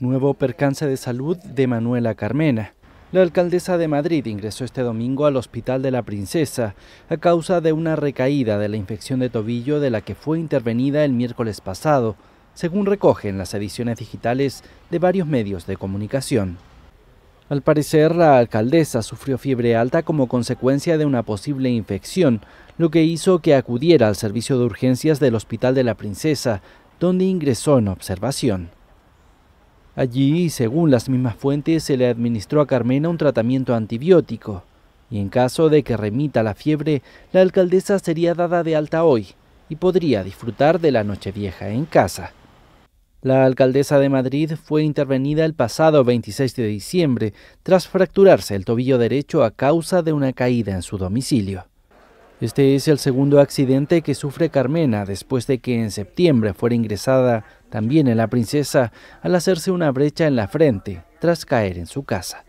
Nuevo percance de salud de Manuela Carmena. La alcaldesa de Madrid ingresó este domingo al Hospital de la Princesa a causa de una recaída de la infección de tobillo de la que fue intervenida el miércoles pasado, según recogen las ediciones digitales de varios medios de comunicación. Al parecer, la alcaldesa sufrió fiebre alta como consecuencia de una posible infección, lo que hizo que acudiera al servicio de urgencias del Hospital de la Princesa, donde ingresó en observación. Allí, según las mismas fuentes, se le administró a Carmena un tratamiento antibiótico, y en caso de que remita la fiebre, la alcaldesa sería dada de alta hoy y podría disfrutar de la vieja en casa. La alcaldesa de Madrid fue intervenida el pasado 26 de diciembre tras fracturarse el tobillo derecho a causa de una caída en su domicilio. Este es el segundo accidente que sufre Carmena después de que en septiembre fuera ingresada también en la princesa al hacerse una brecha en la frente tras caer en su casa.